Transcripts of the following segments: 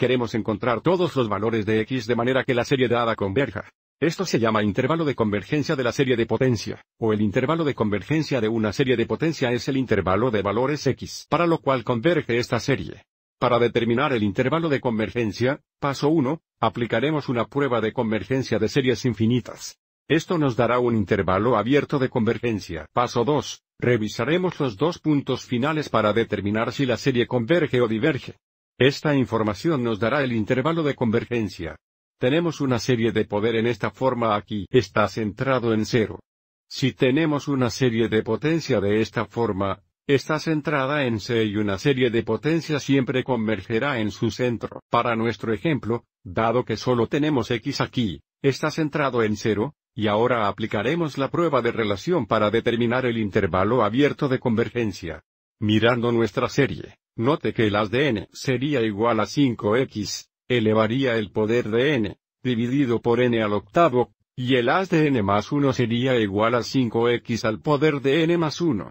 Queremos encontrar todos los valores de X de manera que la serie dada converja. Esto se llama intervalo de convergencia de la serie de potencia, o el intervalo de convergencia de una serie de potencia es el intervalo de valores X, para lo cual converge esta serie. Para determinar el intervalo de convergencia, paso 1, aplicaremos una prueba de convergencia de series infinitas. Esto nos dará un intervalo abierto de convergencia. Paso 2, revisaremos los dos puntos finales para determinar si la serie converge o diverge. Esta información nos dará el intervalo de convergencia. Tenemos una serie de poder en esta forma aquí, está centrado en cero. Si tenemos una serie de potencia de esta forma, está centrada en C y una serie de potencia siempre convergerá en su centro. Para nuestro ejemplo, dado que solo tenemos X aquí, está centrado en cero, y ahora aplicaremos la prueba de relación para determinar el intervalo abierto de convergencia. Mirando nuestra serie, note que el as de n sería igual a 5x, elevaría el poder de n, dividido por n al octavo, y el as de n más 1 sería igual a 5x al poder de n más 1.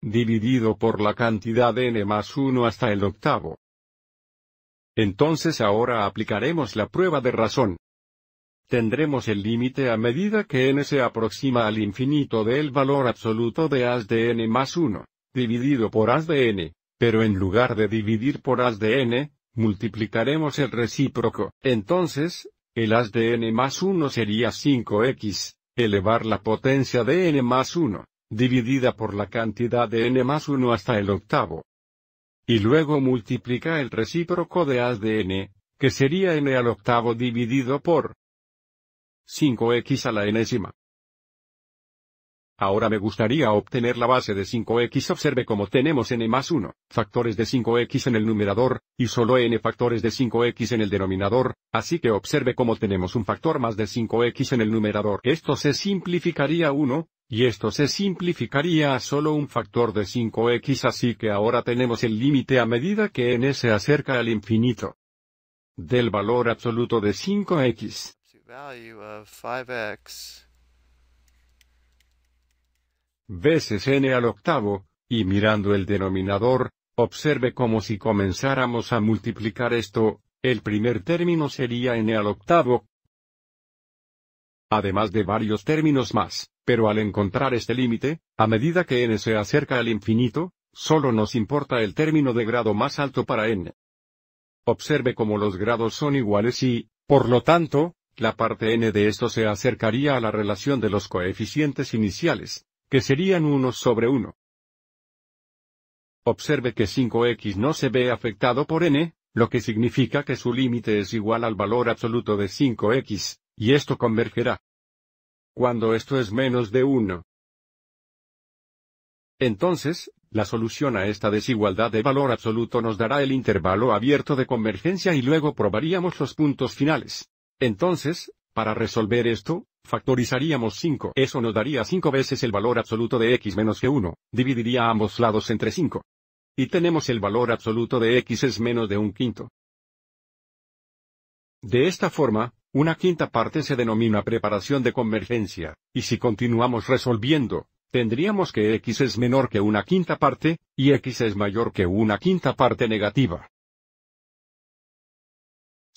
dividido por la cantidad de n más 1 hasta el octavo. Entonces ahora aplicaremos la prueba de razón. Tendremos el límite a medida que n se aproxima al infinito del valor absoluto de as de n más 1, dividido por as de n, pero en lugar de dividir por as de n, multiplicaremos el recíproco. Entonces, el as de n más 1 sería 5x, elevar la potencia de n más 1, dividida por la cantidad de n más 1 hasta el octavo. Y luego multiplica el recíproco de as de n, que sería n al octavo dividido por 5x a la enésima. Ahora me gustaría obtener la base de 5x. Observe cómo tenemos n más 1, factores de 5x en el numerador, y solo n factores de 5x en el denominador, así que observe cómo tenemos un factor más de 5x en el numerador. Esto se simplificaría 1, y esto se simplificaría a solo un factor de 5x así que ahora tenemos el límite a medida que n se acerca al infinito. Del valor absoluto de 5x value of 5x veces n al octavo, y mirando el denominador, observe como si comenzáramos a multiplicar esto, el primer término sería n al octavo, además de varios términos más, pero al encontrar este límite, a medida que n se acerca al infinito, solo nos importa el término de grado más alto para n. Observe cómo los grados son iguales y, por lo tanto, la parte n de esto se acercaría a la relación de los coeficientes iniciales, que serían 1 sobre 1. Observe que 5x no se ve afectado por n, lo que significa que su límite es igual al valor absoluto de 5x, y esto convergerá. Cuando esto es menos de 1. Entonces, la solución a esta desigualdad de valor absoluto nos dará el intervalo abierto de convergencia y luego probaríamos los puntos finales. Entonces, para resolver esto, factorizaríamos 5. Eso nos daría 5 veces el valor absoluto de x menos que 1, dividiría ambos lados entre 5. Y tenemos el valor absoluto de x es menos de un quinto. De esta forma, una quinta parte se denomina preparación de convergencia, y si continuamos resolviendo, tendríamos que x es menor que una quinta parte, y x es mayor que una quinta parte negativa.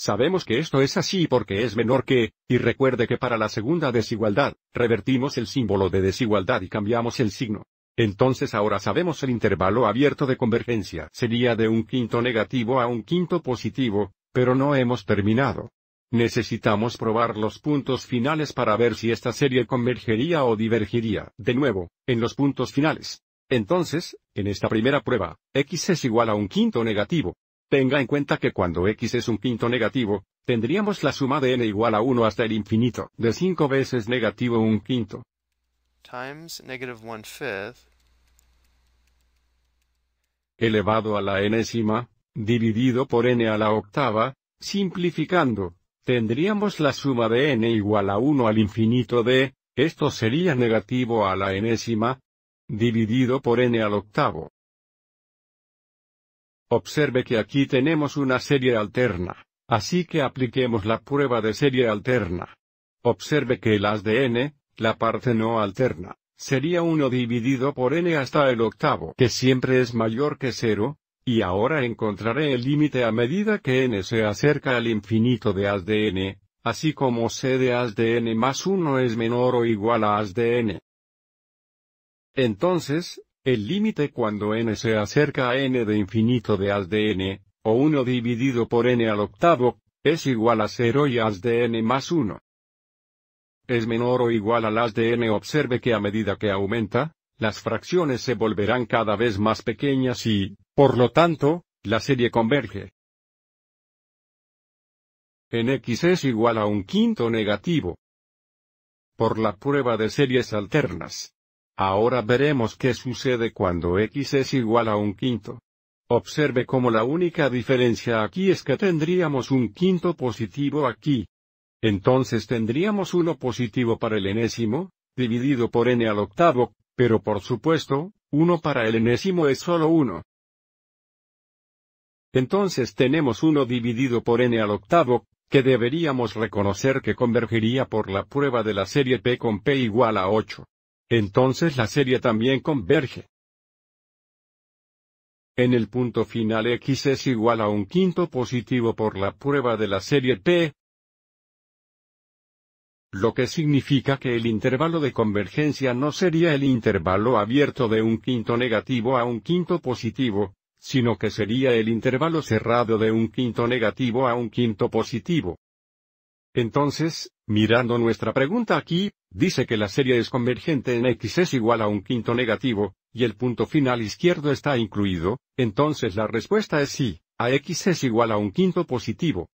Sabemos que esto es así porque es menor que, y recuerde que para la segunda desigualdad, revertimos el símbolo de desigualdad y cambiamos el signo. Entonces ahora sabemos el intervalo abierto de convergencia sería de un quinto negativo a un quinto positivo, pero no hemos terminado. Necesitamos probar los puntos finales para ver si esta serie convergería o divergiría, de nuevo, en los puntos finales. Entonces, en esta primera prueba, x es igual a un quinto negativo, Tenga en cuenta que cuando x es un quinto negativo, tendríamos la suma de n igual a 1 hasta el infinito de 5 veces negativo un quinto. Elevado a la enésima, dividido por n a la octava, simplificando, tendríamos la suma de n igual a 1 al infinito de, esto sería negativo a la enésima, dividido por n al octavo. Observe que aquí tenemos una serie alterna, así que apliquemos la prueba de serie alterna. Observe que el as de n, la parte no alterna, sería 1 dividido por n hasta el octavo, que siempre es mayor que 0, y ahora encontraré el límite a medida que n se acerca al infinito de as de n, así como c de as de n más 1 es menor o igual a as de n. Entonces, el límite cuando n se acerca a n de infinito de as de n, o 1 dividido por n al octavo, es igual a 0 y as de n más 1. Es menor o igual al as de n. Observe que a medida que aumenta, las fracciones se volverán cada vez más pequeñas y, por lo tanto, la serie converge. nx x es igual a un quinto negativo. Por la prueba de series alternas. Ahora veremos qué sucede cuando x es igual a un quinto. Observe cómo la única diferencia aquí es que tendríamos un quinto positivo aquí. Entonces tendríamos uno positivo para el enésimo, dividido por n al octavo, pero por supuesto, uno para el enésimo es solo uno. Entonces tenemos uno dividido por n al octavo, que deberíamos reconocer que convergería por la prueba de la serie P con P igual a 8. Entonces la serie también converge. En el punto final X es igual a un quinto positivo por la prueba de la serie P, lo que significa que el intervalo de convergencia no sería el intervalo abierto de un quinto negativo a un quinto positivo, sino que sería el intervalo cerrado de un quinto negativo a un quinto positivo. Entonces, mirando nuestra pregunta aquí, dice que la serie es convergente en x es igual a un quinto negativo, y el punto final izquierdo está incluido, entonces la respuesta es sí, a x es igual a un quinto positivo.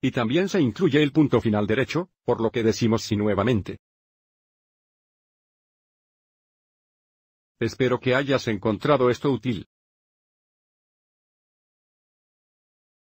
Y también se incluye el punto final derecho, por lo que decimos sí nuevamente. Espero que hayas encontrado esto útil.